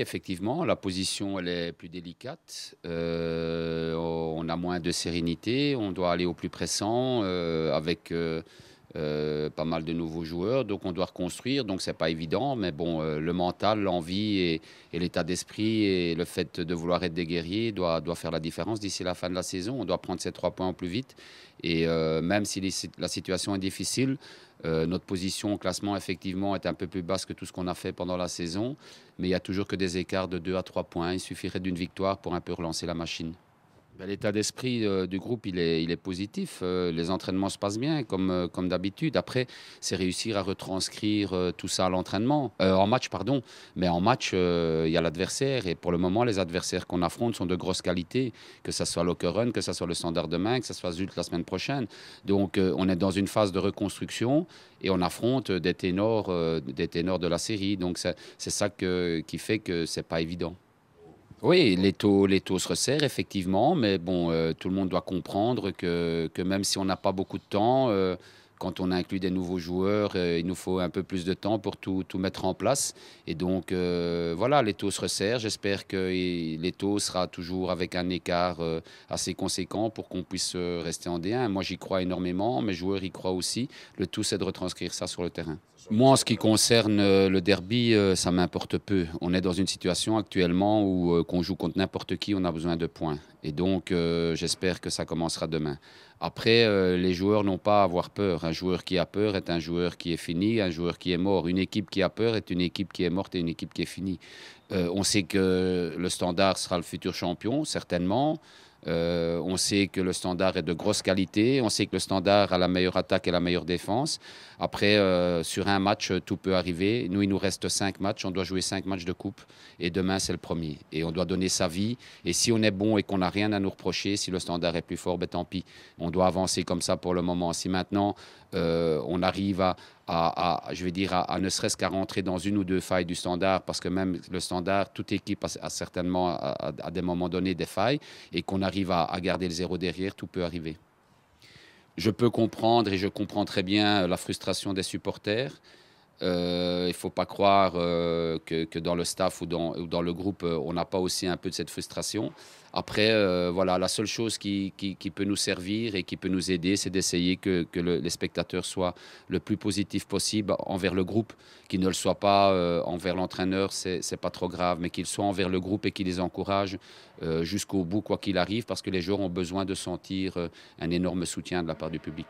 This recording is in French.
effectivement, la position elle est plus délicate. Euh, on a moins de sérénité, on doit aller au plus pressant euh, avec euh, euh, pas mal de nouveaux joueurs, donc on doit reconstruire, donc c'est pas évident, mais bon, euh, le mental, l'envie et, l'état d'esprit et le fait de vouloir être des guerriers doit, faire la différence d'ici la fin de la saison. On doit prendre ces trois points au plus vite et euh, même si la situation est difficile, notre position au classement effectivement est un peu plus basse que tout ce qu'on a fait pendant la saison, mais il y a toujours que des écarts de 2 à 3 points. Il suffirait d'une victoire pour un peu relancer la machine. Ben, l'état d'esprit euh, du groupe, il est, il est, positif. Euh, les entraînements se passent bien, comme, euh, comme d'habitude. Après, c'est réussir à retranscrire tout ça à l'entraînement, en match, pardon. Mais en match, il y a l'adversaire. Et pour le moment, les adversaires qu'on affronte sont de grosse qualité, que ce soit l'Okerun, que ce soit le Standard demain, que ce soit Zult la semaine prochaine. Donc, on est dans une phase de reconstruction et on affronte des ténors, des ténors de la série. Donc, c'est ça qui fait que c'est pas évident. Oui, les taux, les taux se resserrent effectivement, mais bon, euh, tout le monde doit comprendre que, même si on n'a pas beaucoup de temps, euh, quand on inclut des nouveaux joueurs, euh, il nous faut un peu plus de temps pour tout, tout mettre en place. Et donc, euh, voilà, les taux se resserrent. J'espère que les taux sera toujours avec un écart euh, assez conséquent pour qu'on puisse rester en D1. Moi, j'y crois énormément. Mes joueurs y croient aussi. Le tout, c'est de retranscrire ça sur le terrain. Moi, en ce qui concerne le derby, ça m'importe peu. On est dans une situation actuellement où, qu'on joue contre n'importe qui, on a besoin de points. Et donc, j'espère que ça commencera demain. Après, euh, les joueurs n'ont pas à avoir peur. Un joueur qui a peur est un joueur qui est fini, un joueur qui est mort. Une équipe qui a peur est une équipe qui est morte et une équipe qui est finie. Euh, on sait que le Standard sera le futur champion, certainement. Euh, on sait que le standard est de grosse qualité, on sait que le standard a la meilleure attaque et la meilleure défense. Après, euh, sur un match, euh, tout peut arriver. Nous, il nous reste cinq matchs, on doit jouer cinq matchs de coupe, et demain, c'est le premier. Et on doit donner sa vie, et si on est bon et qu'on n'a rien à nous reprocher, si le standard est plus fort, ben, tant pis. On doit avancer comme ça pour le moment. Si maintenant, on arrive à, à, je vais dire, à, ne serait-ce qu'à rentrer dans une ou deux failles du standard, parce que même le standard, toute équipe a, certainement à, à, des moments donnés des failles, et qu'on arrive à garder le zéro derrière, tout peut arriver. Je peux comprendre et je comprends très bien la frustration des supporters. Euh, il ne faut pas croire euh, que, dans le staff ou dans, le groupe, euh, on n'a pas aussi un peu de cette frustration. Après, voilà, la seule chose qui, peut nous servir et qui peut nous aider, c'est d'essayer que, les spectateurs soient le plus positif possible envers le groupe, qu'ils ne le soient pas envers l'entraîneur, ce n'est pas trop grave, mais qu'ils soient envers le groupe et qu'ils les encouragent jusqu'au bout, quoi qu'il arrive, parce que les joueurs ont besoin de sentir un énorme soutien de la part du public.